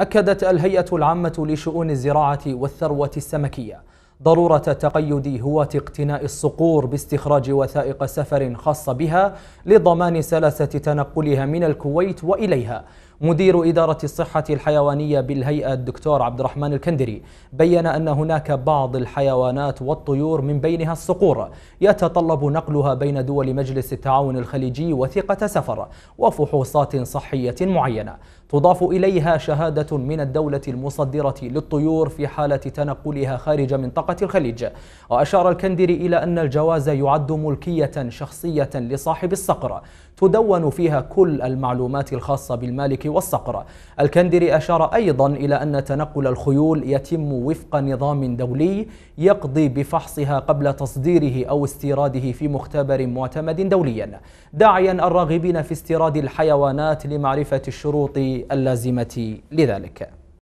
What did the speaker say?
أكدت الهيئة العامة لشؤون الزراعة والثروة السمكية ضرورة تقيد هواة اقتناء الصقور باستخراج وثائق سفر خاصة بها لضمان سلاسة تنقلها من الكويت وإليها مدير إدارة الصحة الحيوانية بالهيئة الدكتور عبد الرحمن الكندري بين أن هناك بعض الحيوانات والطيور من بينها الصقور يتطلب نقلها بين دول مجلس التعاون الخليجي وثقة سفر وفحوصات صحية معينة تضاف إليها شهادة من الدولة المصدرة للطيور في حالة تنقلها خارج منطقة الخليج وأشار الكندري إلى أن الجواز يعد ملكية شخصية لصاحب الصقر تدون فيها كل المعلومات الخاصة بالمالك والصقر الكندري أشار أيضا إلى أن تنقل الخيول يتم وفق نظام دولي يقضي بفحصها قبل تصديره أو استيراده في مختبر معتمد دوليا داعيا الراغبين في استيراد الحيوانات لمعرفة الشروط اللازمة لذلك